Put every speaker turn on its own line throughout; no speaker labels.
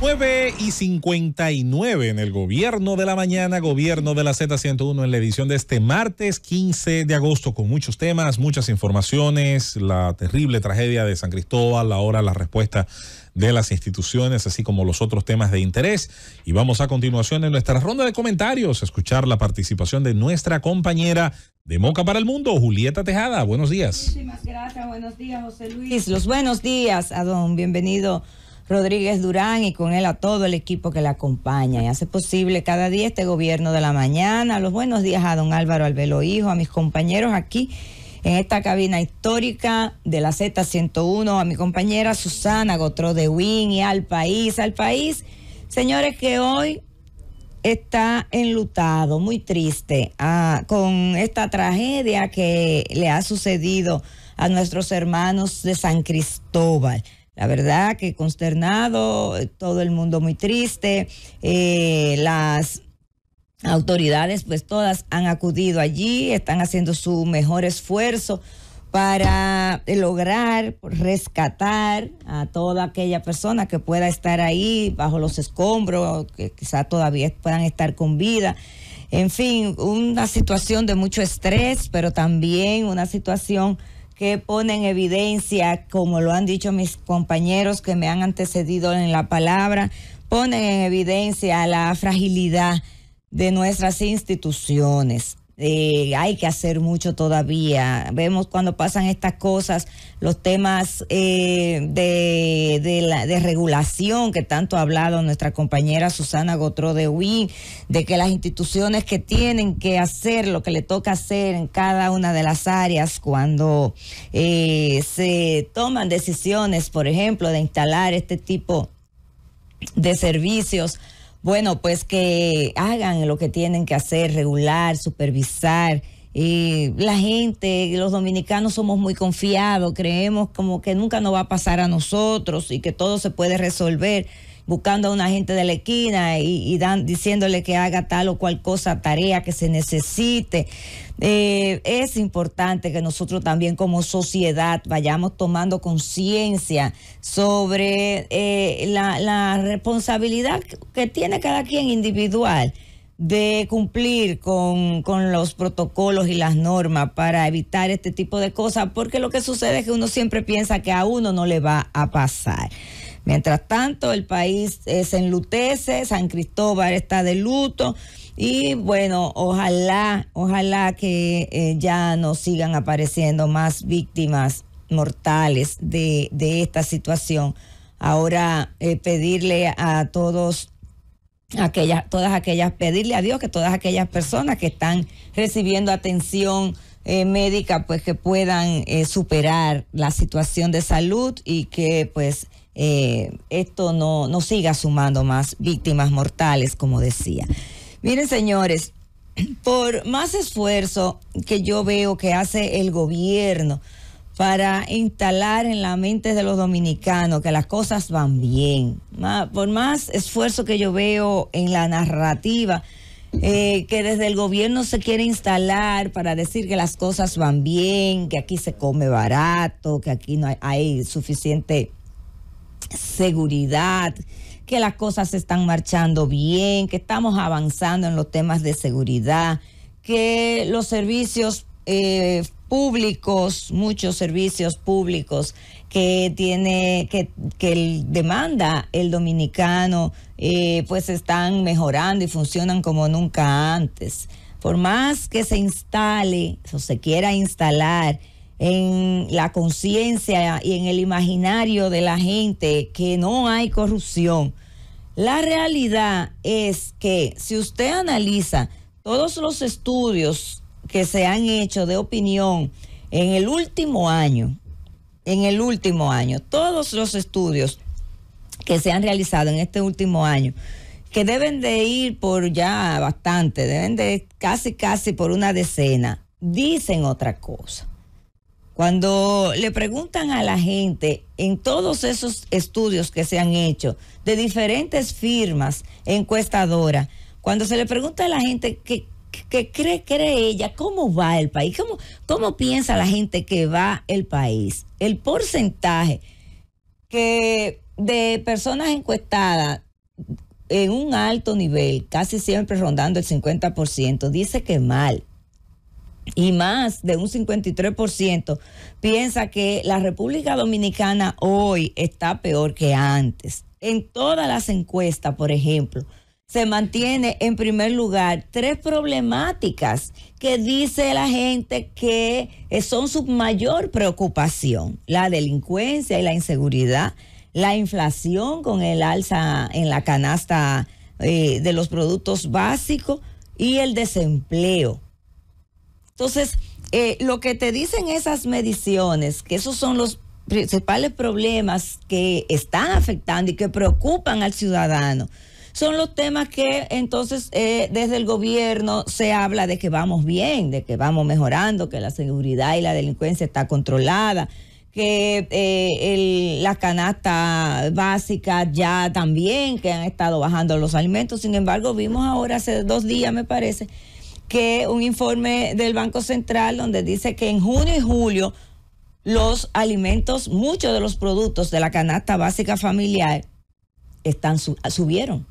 9 y 59 en el gobierno de la mañana, gobierno de la Z101 en la edición de este martes 15 de agosto con muchos temas, muchas informaciones, la terrible tragedia de San Cristóbal, ahora la respuesta de las instituciones, así como los otros temas de interés. Y vamos a continuación en nuestra ronda de comentarios, a escuchar la participación de nuestra compañera de Moca para el Mundo, Julieta Tejada. Buenos días. Muchísimas
gracias, buenos días, José Luis. Los buenos días, Adón, bienvenido Rodríguez Durán y con él a todo el equipo que le acompaña y hace posible cada día este gobierno de la mañana. Los buenos días a don Álvaro Albelo Hijo, a mis compañeros aquí en esta cabina histórica de la Z101, a mi compañera Susana Gotro de Win y al país, al país. Señores, que hoy está enlutado, muy triste, ah, con esta tragedia que le ha sucedido a nuestros hermanos de San Cristóbal. La verdad que consternado, todo el mundo muy triste, eh, las autoridades pues todas han acudido allí, están haciendo su mejor esfuerzo para lograr rescatar a toda aquella persona que pueda estar ahí bajo los escombros, que quizá todavía puedan estar con vida. En fin, una situación de mucho estrés, pero también una situación que pone en evidencia, como lo han dicho mis compañeros que me han antecedido en la palabra, ponen en evidencia la fragilidad de nuestras instituciones. Eh, hay que hacer mucho todavía. Vemos cuando pasan estas cosas, los temas eh, de, regulación que tanto ha hablado nuestra compañera Susana Gotró de Win, de que las instituciones que tienen que hacer lo que le toca hacer en cada una de las áreas cuando eh, se toman decisiones, por ejemplo, de instalar este tipo de servicios bueno, pues que hagan lo que tienen que hacer, regular, supervisar. Y la gente, los dominicanos somos muy confiados, creemos como que nunca nos va a pasar a nosotros y que todo se puede resolver buscando a una gente de la esquina y, diciéndole que haga tal o cual cosa, tarea que se necesite. Eh, es importante que nosotros también como sociedad vayamos tomando conciencia sobre eh, la, responsabilidad que tiene cada quien individual de cumplir con, con, los protocolos y las normas para evitar este tipo de cosas, porque lo que sucede es que uno siempre piensa que a uno no le va a pasar. Mientras tanto, el país eh, se enlutece, San Cristóbal está de luto y bueno, ojalá, ojalá que eh, ya no sigan apareciendo más víctimas mortales de, esta situación. Ahora eh, pedirle a todos aquellas, todas aquellas, pedirle a Dios que todas aquellas personas que están recibiendo atención médica, pues que puedan superar la situación de salud y que pues eh, esto no, siga sumando más víctimas mortales, como decía. Miren, señores, por más esfuerzo que yo veo que hace el gobierno para instalar en la mente de los dominicanos que las cosas van bien, por más esfuerzo que yo veo en la narrativa, eh, que desde el gobierno se quiere instalar para decir que las cosas van bien, que aquí se come barato, que aquí no hay suficiente seguridad, que las cosas están marchando bien, que estamos avanzando en los temas de seguridad, que los servicios eh, públicos, muchos servicios públicos que tiene, que, que demanda el dominicano, eh, pues están mejorando y funcionan como nunca antes. Por más que se instale o se quiera instalar en la conciencia y en el imaginario de la gente que no hay corrupción. La realidad es que si usted analiza todos los estudios que se han hecho de opinión en el último año, en el último año, todos los estudios que se han realizado en este último año, que deben de ir por ya bastante, deben de casi, casi por una decena, dicen otra cosa. Cuando le preguntan a la gente en todos esos estudios que se han hecho de diferentes firmas encuestadoras, cuando se le pregunta a la gente que, cree, cree ella, cómo va el país, ¿Cómo, cómo piensa la gente que va el país, el porcentaje de personas encuestadas en un alto nivel, casi siempre rondando el 50%, dice que mal y más de un 53% piensa que la República Dominicana hoy está peor que antes. En todas las encuestas, por ejemplo, se mantiene en primer lugar tres problemáticas que dice la gente que eh, son su mayor preocupación, la delincuencia y la inseguridad, la inflación con el alza en la canasta eh, de los productos básicos y el desempleo. Entonces, eh, lo que te dicen esas mediciones, que esos son los principales problemas que están afectando y que preocupan al ciudadano, son los temas que entonces eh, desde el gobierno se habla de que vamos bien, de que vamos mejorando, que la seguridad y la delincuencia está controlada, que eh, el, la canasta básica ya también, que han estado bajando los alimentos. Sin embargo, vimos ahora hace dos días, me parece, que un informe del Banco Central donde dice que en junio y julio los alimentos, muchos de los productos de la canasta básica familiar están subieron.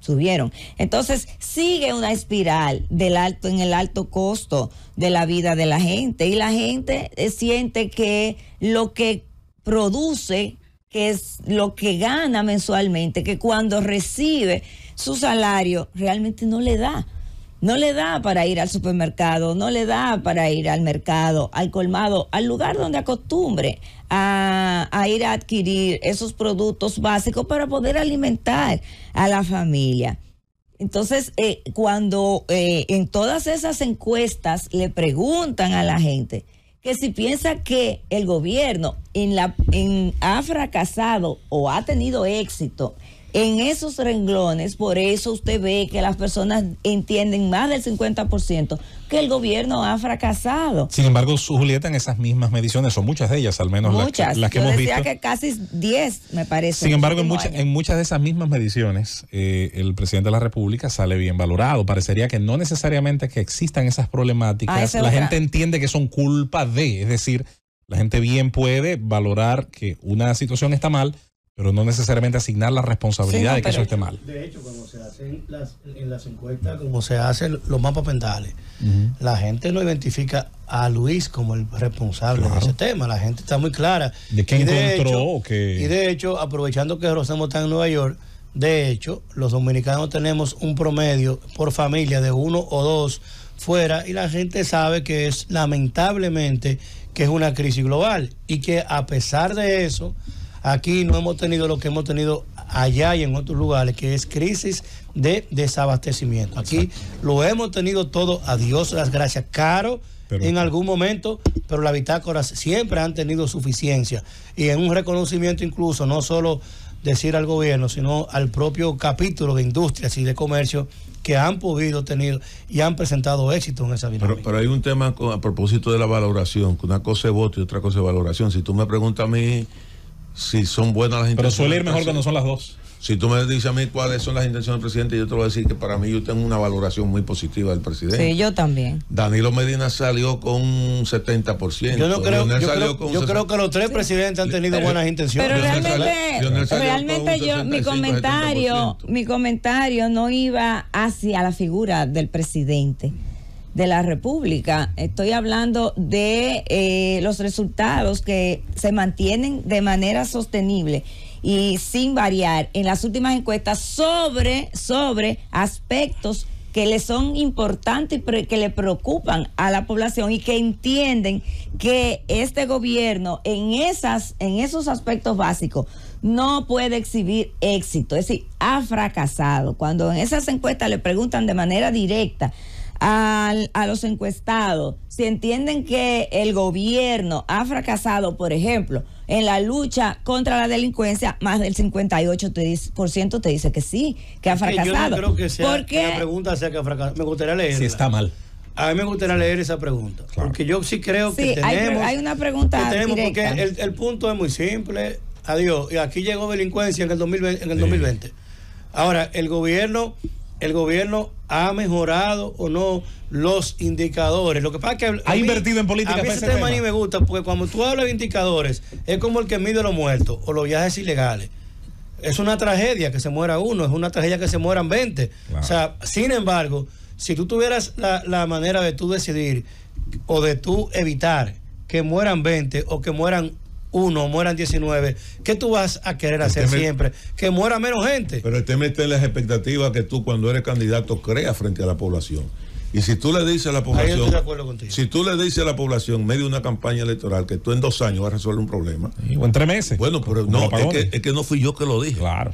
Subieron. Entonces sigue una espiral del alto en el alto costo de la vida de la gente y la gente eh, siente que lo que produce que es lo que gana mensualmente, que cuando recibe su salario realmente no le da. No le da para ir al supermercado, no le da para ir al mercado, al colmado, al lugar donde acostumbre a, ir a adquirir esos productos básicos para poder alimentar a la familia. Entonces, eh, cuando eh, en todas esas encuestas le preguntan a la gente que si piensa que el gobierno ha fracasado o ha tenido éxito en esos renglones, por eso usted ve que las personas entienden más del 50% que el gobierno ha fracasado. Sin
embargo, Julieta, en esas mismas mediciones, son muchas de ellas al menos, las que, las que hemos decía visto. que
casi 10, me parece. Sin embargo, este en,
muchas de esas mismas mediciones, eh, el presidente de la República sale bien valorado. Parecería que no necesariamente que existan esas problemáticas, ah, la gente entiende que son culpa de, es decir, la gente bien puede valorar que una situación está mal, pero no necesariamente asignar la responsabilidad de que eso esté mal.
De hecho, como se hacen las, en las encuestas, como se hacen los mapas mentales, la gente no identifica a Luis como el responsable de ese tema. La gente está muy clara. ¿De qué Y de hecho, aprovechando que Rosemont está en Nueva York, de hecho, los dominicanos tenemos un promedio por familia de uno o dos fuera y la gente sabe que es lamentablemente que es una crisis global y que a pesar de eso Aquí no hemos tenido lo que hemos tenido allá y en otros lugares, que es crisis de desabastecimiento. Aquí lo hemos tenido todo, a Dios las gracias, caro en algún momento, pero la bitácoras siempre han tenido suficiencia y en un reconocimiento incluso, no solo decir al gobierno, sino al propio capítulo de industrias y de comercio que han podido tener y han presentado éxito en esa dinámica.
Pero, hay un tema a propósito de la valoración, que una cosa es voto y otra cosa es valoración. Si tú me preguntas a mí si son buenas las intenciones. Pero suele ir mejor cuando son las dos. Si tú me dices a mí cuáles son las intenciones del presidente, yo te voy a decir que para mí yo tengo una valoración muy positiva del presidente. Sí,
yo también.
Danilo Medina salió con un 70%. Yo, no creo, yo,
creo, que los tres presidentes han tenido
buenas intenciones.
Pero
realmente, yo, mi comentario, mi comentario no iba hacia la figura del presidente de la República. Estoy hablando de eh, los resultados que se mantienen de manera sostenible y sin variar en las últimas encuestas sobre, sobre aspectos que le son importantes que le preocupan a la población y que entienden que este gobierno en, esas, en esos aspectos básicos no puede exhibir éxito, es decir, ha fracasado. Cuando en esas encuestas le preguntan de manera directa a, los encuestados, si entienden que el gobierno ha fracasado, por ejemplo, en la lucha contra la delincuencia, más del 58% te dice, te dice que sí, que ha fracasado. Yo no creo que, sea, la
pregunta sea que ha fracasado. Me gustaría leerla. Si está mal. A mí me gustaría leer esa pregunta, porque yo sí creo que tenemos... Hay,
una pregunta tenemos, Porque
el, punto es muy simple. Adiós. Y aquí llegó delincuencia en el 2020. Ahora, el gobierno el gobierno ha mejorado o no los indicadores. Lo que pasa es que. Ha invertido en política. A mí ese tema ni me gusta, porque cuando tú hablas de indicadores, es como el que mide los muertos o los viajes ilegales. Es una tragedia que se muera uno, es una tragedia que se mueran 20. O sea, sin embargo, si tú tuvieras la, la manera de tú decidir o de tú evitar que mueran 20 o
que mueran uno, mueran 19, ¿qué tú vas a querer este hacer siempre? Que muera menos gente. Pero el tema está en las expectativas que tú cuando eres candidato creas frente a la población. Y si tú le dices a la población, si tú le dices a la población en medio de una campaña electoral que tú en dos años vas a resolver un problema, o en tres meses. Bueno, pero no, es que, no fui yo que lo dije. Claro.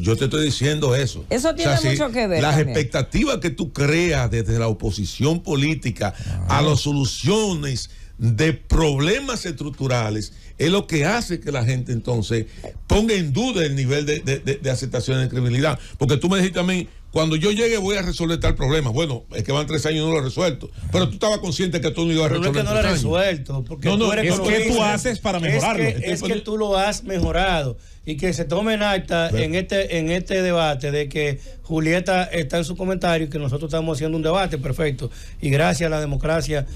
yo te estoy diciendo eso. Eso tiene mucho que ver. Las expectativas que tú creas desde la oposición política a ah. las soluciones de problemas estructurales es lo que hace que la gente entonces ponga en duda el nivel de, de, de, aceptación de criminalidad. Porque tú me dijiste a mí, cuando yo llegue voy a resolver tal problema. Bueno, es que van tres años y no lo he resuelto. Pero tú estabas consciente que tú no ibas a resolver. No, es que no lo he resuelto.
Porque no, es que tú haces para mejorarlo. Es que, tú lo has mejorado. Y que se tome en acta en este, en este debate de que Julieta está en su comentario y que nosotros estamos haciendo un debate, perfecto. Y gracias a la democracia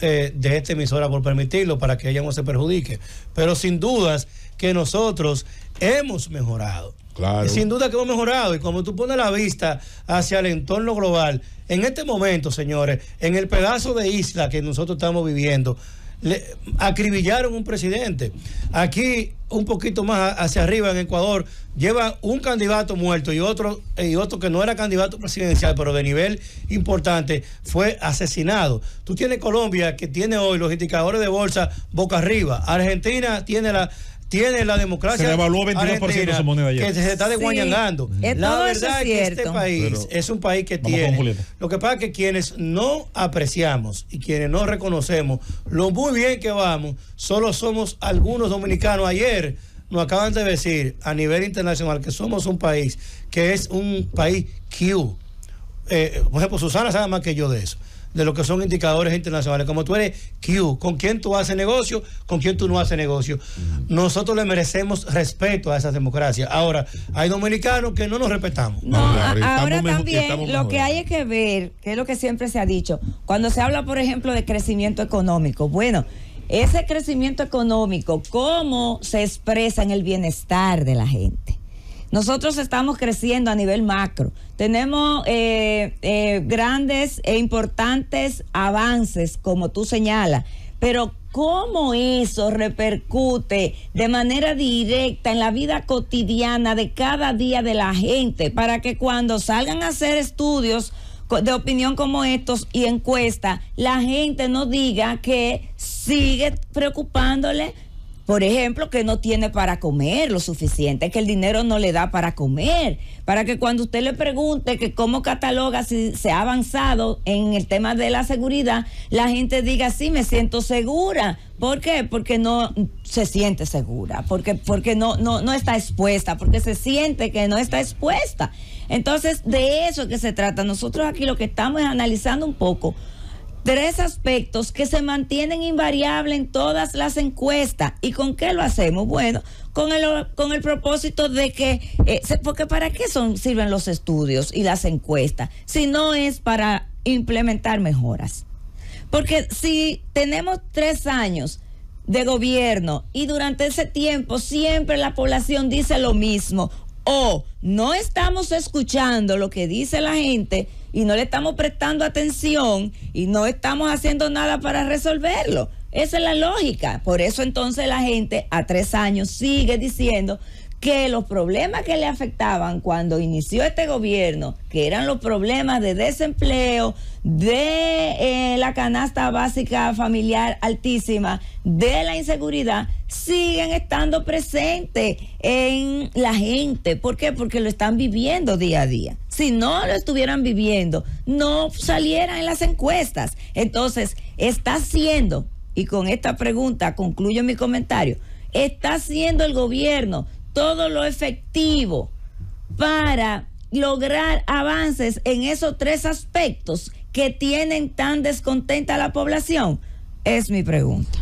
eh, de esta emisora por permitirlo para que ella no se perjudique. Pero sin dudas que nosotros hemos mejorado. sin duda que hemos mejorado. Y como tú pones la vista hacia el entorno global, en este momento, señores, en el pedazo de isla que nosotros estamos viviendo, le acribillaron un presidente. Aquí, un poquito más hacia arriba en Ecuador, Lleva un candidato muerto y otro, y otro que no era candidato presidencial, pero de nivel importante, fue asesinado. Tú tienes Colombia, que tiene hoy los indicadores de bolsa boca arriba. Argentina tiene la, tiene la democracia. Se Que se está desguañando. Eh, la verdad es que este país es un país que tiene. Lo que pasa es que quienes no apreciamos y quienes no reconocemos lo muy bien que vamos, solo somos algunos dominicanos. Ayer nos acaban de decir a nivel internacional que somos un país que es un país Q. Eh, por ejemplo, Susana sabe más que yo de eso de lo que son indicadores internacionales. Como tú eres Q, con quién tú haces negocio, con quién tú no haces negocio. Mm. Nosotros le merecemos respeto a esas democracias. Ahora, hay dominicanos que no nos respetamos. ahora también lo que hay
es que ver, que es lo que siempre se ha dicho, cuando se habla, por ejemplo, de crecimiento económico, bueno, ese crecimiento económico, ¿cómo se expresa en el bienestar de la gente? Nosotros estamos creciendo a nivel macro. Tenemos eh, eh, grandes e importantes avances, como tú señalas, pero cómo eso repercute de manera directa en la vida cotidiana de cada día de la gente, para que cuando salgan a hacer estudios de opinión como estos y encuestas, la gente no diga que sigue preocupándole por ejemplo, que no tiene para comer lo suficiente, que el dinero no le da para comer, para que cuando usted le pregunte que cómo cataloga si se ha avanzado en el tema de la seguridad, la gente diga, sí, me siento segura. ¿Por qué? Porque no se siente segura, porque, porque no, no, no está expuesta, porque se siente que no está expuesta. Entonces, de eso es que se trata. Nosotros aquí lo que estamos es analizando un poco tres aspectos que se mantienen invariables en todas las encuestas. ¿Y con qué lo hacemos? Bueno, con el, con el propósito de que, eh, porque ¿para qué son, sirven los estudios y las encuestas? Si no es para implementar mejoras. Porque si tenemos tres años de gobierno y durante ese tiempo siempre la población dice lo mismo o no estamos escuchando lo que dice la gente y no le estamos prestando atención y no estamos haciendo nada para resolverlo. Esa es la lógica. Por eso entonces la gente a tres años sigue diciendo que los problemas que le afectaban cuando inició este gobierno, que eran los problemas de desempleo, de eh, la canasta básica familiar altísima, de la inseguridad, siguen estando presentes en la gente. ¿Por qué? Porque lo están viviendo día a día. Si no lo estuvieran viviendo, no salieran en las encuestas. Entonces, está haciendo y con esta pregunta concluyo mi comentario, está haciendo el gobierno todo lo efectivo para lograr avances en esos tres aspectos que tienen tan descontenta a la población? Es mi pregunta.